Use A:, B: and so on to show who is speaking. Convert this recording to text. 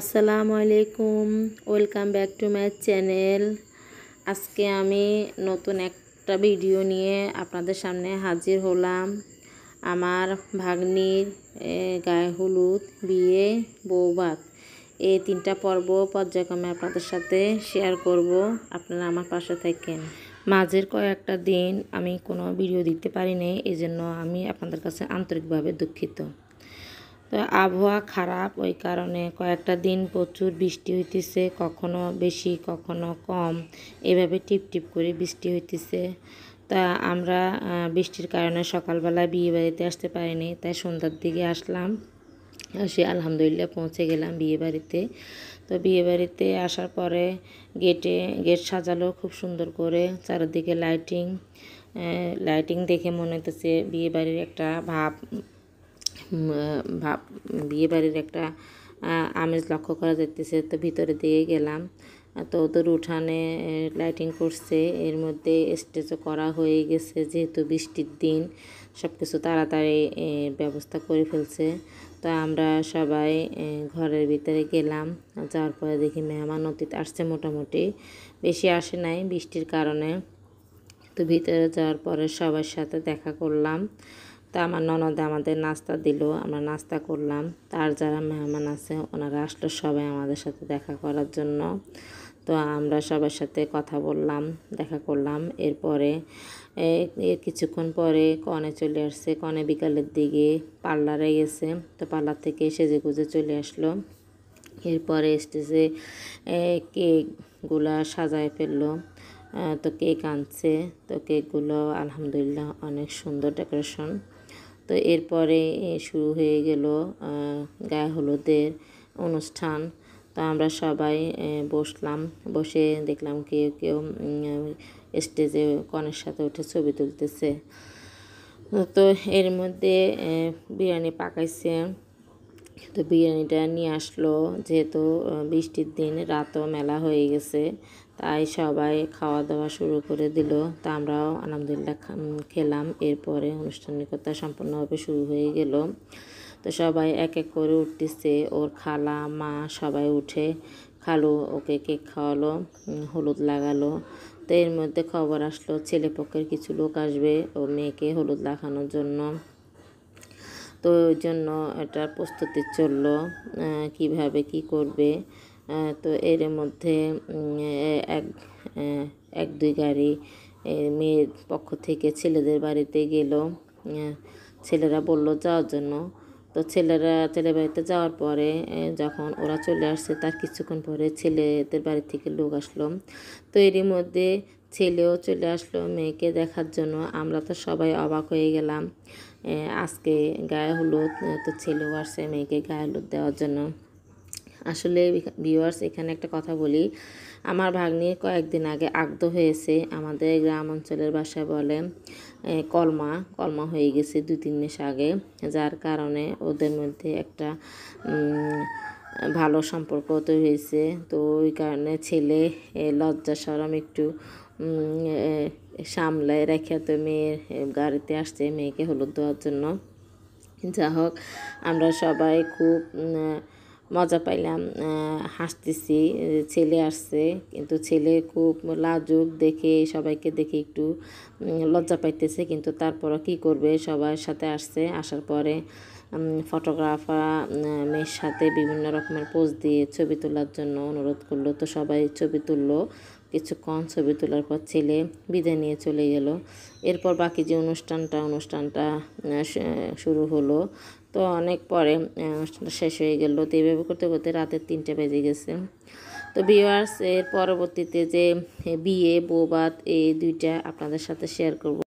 A: আসসালামু আলাইকুম welcome back to my channel আজকে আমি নতুন একটা ভিডিও নিয়ে আপনাদের সামনে হাজির হলাম আমার ভাগ্নির গায়ে হলুদ বিয়ে বৌভাত এই তিনটা পর্ব পর্যায়ক্রমে আপনাদের সাথে শেয়ার করব আপনারা আমার পাশে থাকেন মাঝের কয়েকটা দিন আমি কোনো ভিডিও দিতে পারিনি এই জন্য আমি আপনাদের কাছে আন্তরিকভাবে দুঃখিত তো আবহাওয়া খারাপ ওই কারণে কয়েকটা দিন প্রচুর বৃষ্টি হইতেছে কখনো বেশি কখনো কম এভাবে টিপ টিপ করে বৃষ্টি হইতেছে তা আমরা বৃষ্টির কারণে সকালবেলা বিয়ে বাড়িতে আসতে পারিনি তাই সন্ধ্যার দিকে আসলাম সে আলহামদুলিল্লাহ পৌঁছে গেলাম বিয়ে বাড়িতে তো বিয়ে বাড়িতে আসার পরে গেটে গেট সাজালো খুব সুন্দর করে চারিদিকে লাইটিং লাইটিং দেখে মনে হতেছে বিয়ে বাড়ির একটা ভাব ভাব বিয়েবাড়ির একটা আমেজ লক্ষ্য করা যাইতেছে তো ভিতরে দিয়ে গেলাম তো ওদের উঠানে লাইটিং করছে এর মধ্যে স্টেজও করা হয়ে গেছে যেহেতু বৃষ্টির দিন সব কিছু তাড়াতাড়ি ব্যবস্থা করে ফেলছে তো আমরা সবাই ঘরের ভিতরে গেলাম যাওয়ার পরে দেখি মেহমান অতীত আসছে মোটামুটি বেশি আসে নাই বৃষ্টির কারণে তো ভিতরে যাওয়ার পরে সবার সাথে দেখা করলাম তা আমার ননদে আমাদের নাস্তা দিল আমরা নাস্তা করলাম তার যারা মেহমান আছে ওনারা আসলো সবাই আমাদের সাথে দেখা করার জন্য তো আমরা সবার সাথে কথা বললাম দেখা করলাম এরপরে কিছুক্ষণ পরে কনে চলে আসছে কনে বিকালের দিকে পার্লারে গেছে তো পার্লার থেকে সেজে গুজে চলে আসলো এরপরে স্টেজে কেকগুলা সাজায় ফেললো তো কেক আনছে তো কেকগুলো আলহামদুলিল্লাহ অনেক সুন্দর ডেকোরেশন তো এরপরে শুরু হয়ে গেল গায়ে হলুদের অনুষ্ঠান তো আমরা সবাই বসলাম বসে দেখলাম কেউ কেউ স্টেজে কনের সাথে উঠে ছবি তুলতেছে তো এর মধ্যে বিরিয়ানি পাকাইছে তো বিরিয়ানিটা নিয়ে আসলো যেহেতু বৃষ্টির দিন রাতও মেলা হয়ে গেছে তাই সবাই খাওয়া দাওয়া শুরু করে দিল তা আমরাও আলহামদুলিল্লাহ খেলাম এরপরে আনুষ্ঠানিকতা সম্পূর্ণভাবে শুরু হয়ে গেল তো সবাই এক এক করে উঠতেছে ওর খালা মা সবাই উঠে খালো ওকে কেক খাওয়ালো হলুদ লাগালো তো এর মধ্যে খবর আসলো ছেলে পক্ষের কিছু লোক আসবে ও মেয়েকে হলুদ লাগানোর জন্য তো ওই জন্য এটার প্রস্তুতি চললো কিভাবে কি করবে তো এর মধ্যে এক এক দুই গাড়ি মেয়ের পক্ষ থেকে ছেলেদের বাড়িতে গেল ছেলেরা বলল যাওয়ার জন্য তো ছেলেরা ছেলে বাড়িতে যাওয়ার পরে যখন ওরা চলে আসছে তার কিছুক্ষণ পরে ছেলেদের বাড়ি থেকে লোক আসলো তো এরই মধ্যে ছেলেও চলে আসলো মেয়েকে দেখার জন্য আমরা তো সবাই অবাক হয়ে গেলাম আজকে গায়ে হলুদ তো ছেলেও আসছে মেয়েকে গায়ে হলুদ দেওয়ার জন্য আসলে ভিউয়ার্স এখানে একটা কথা বলি আমার ভাগ্নি কয়েকদিন আগে আগ্ধ হয়েছে আমাদের গ্রাম অঞ্চলের বাসায় বলে কলমা কলমা হয়ে গেছে দু তিন মাস আগে যার কারণে ওদের মধ্যে একটা ভালো সম্পর্ক তো হয়েছে তো ওই কারণে ছেলে লজ্জা সরম একটু সামলায় রেখে তো মেয়ের গাড়িতে আসছে মেয়েকে হলুদ দেওয়ার জন্য যা হোক আমরা সবাই খুব মজা পাইলাম হাসতেছি ছেলে আসছে কিন্তু ছেলে খুব লাজুক দেখে সবাইকে দেখে একটু লজ্জা পাইতেছে কিন্তু তারপরও কি করবে সবার সাথে আসছে আসার পরে ফটোগ্রাফার মেয়ের সাথে বিভিন্ন রকমের পোজ দিয়ে ছবি তোলার জন্য অনুরোধ করলো তো সবাই ছবি তুললো কিছুক্ষণ ছবি তোলার পর ছেলে বিদায় নিয়ে চলে গেল এরপর বাকি যে অনুষ্ঠানটা অনুষ্ঠানটা শুরু হলো তো অনেক পরে শেষ হয়ে গেল তো এইভাবে করতে করতে রাতের তিনটে বেজে গেছে তো ভিওয়ার্স এর পরবর্তীতে যে বিয়ে বৌবাত এই দুইটা আপনাদের সাথে শেয়ার করব